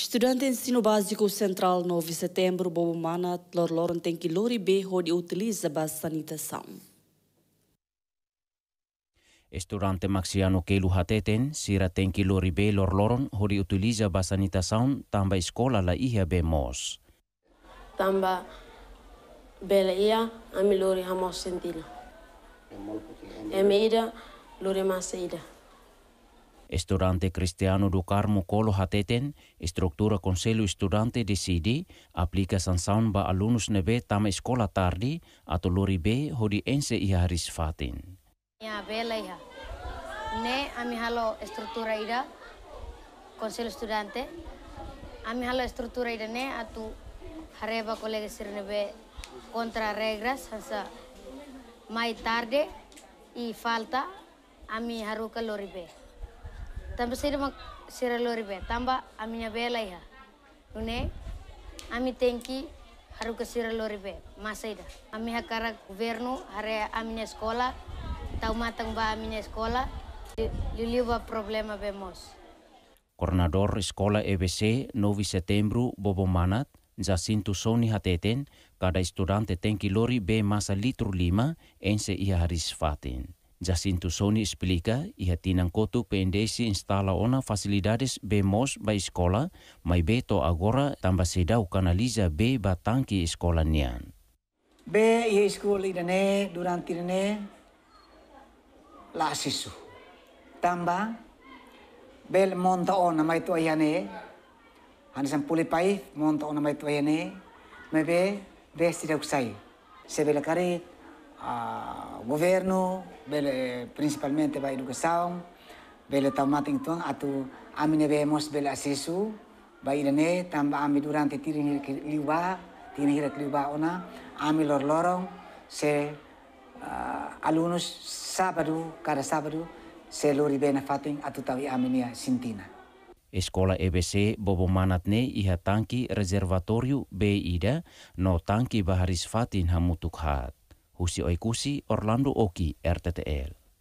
Estudante ensino básico central 9 de setembro, Bobo Mana, Tlorloron tem que lori onde utiliza a sanitação. Estudante maxiano que luhateten, sira tem que lori be lorloron, onde utiliza a sanitação, tamba escola la ia bem mos. Tamba bela ia, ami lori hamos sentina. É meira, lori Estudiante cristiano do Carmo Colo Hateten, estructura Conselho Estudante de CD, aplica sanção ba alunos nebe tama escola tarde a lori be hodi ense iha haris fatin. Ya bela iha. Ne ami halo estrutura ira, Conselho Estudante, ami halo estrutura ira ne atu hareba colega sirnebe contra reglas, sansa mai tarde y falta ami haruka lori be. Tambah ma sira lori be, tambah aminya be laiha. Une ami tenki haru ke sira lori be, masaida. Ami hakara governo hare aminya sekolah, tau matang ba aminya sekolah, liliwa problema be mos. Koordinator sekolah EBC Novi Setembru Bobo Manat Jacinto Sony hateten kada studante tenki lori be masa litru lima ense ia haris fatin. Jacinto Sony explica ia tinang kotu pendesi instala ona facilidades bemos ba escola mai beto agora tamba sedau kanaliza be batangki escola nian. Be iha escola idane durante idane la asisu. Tamba bel monta ona mai to ayane hanisan pulipai monta ona mai to ayane mai be be sidau sai uh, governo, bele, principalmente para a educação, bele tamat então atu ami nebemos bele acesso, ba irene tamba ami durante tirin liwa, tirin hirak liwa ona, ami lor lorong se uh, alunos sábado, cada sábado, se lori bena fatin atu tawi aminia sintina. Escola EBC bobo manatne iha tangki reservatorio B ida no tangki baharis fatin hamutuk hat husi oikusi Orlando Oki RTTL.